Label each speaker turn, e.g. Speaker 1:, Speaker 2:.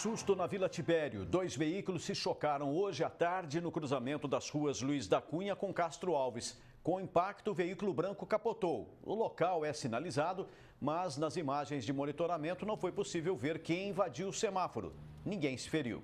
Speaker 1: susto na Vila Tibério. Dois veículos se chocaram hoje à tarde no cruzamento das ruas Luiz da Cunha com Castro Alves. Com o impacto, o veículo branco capotou. O local é sinalizado, mas nas imagens de monitoramento não foi possível ver quem invadiu o semáforo. Ninguém se feriu.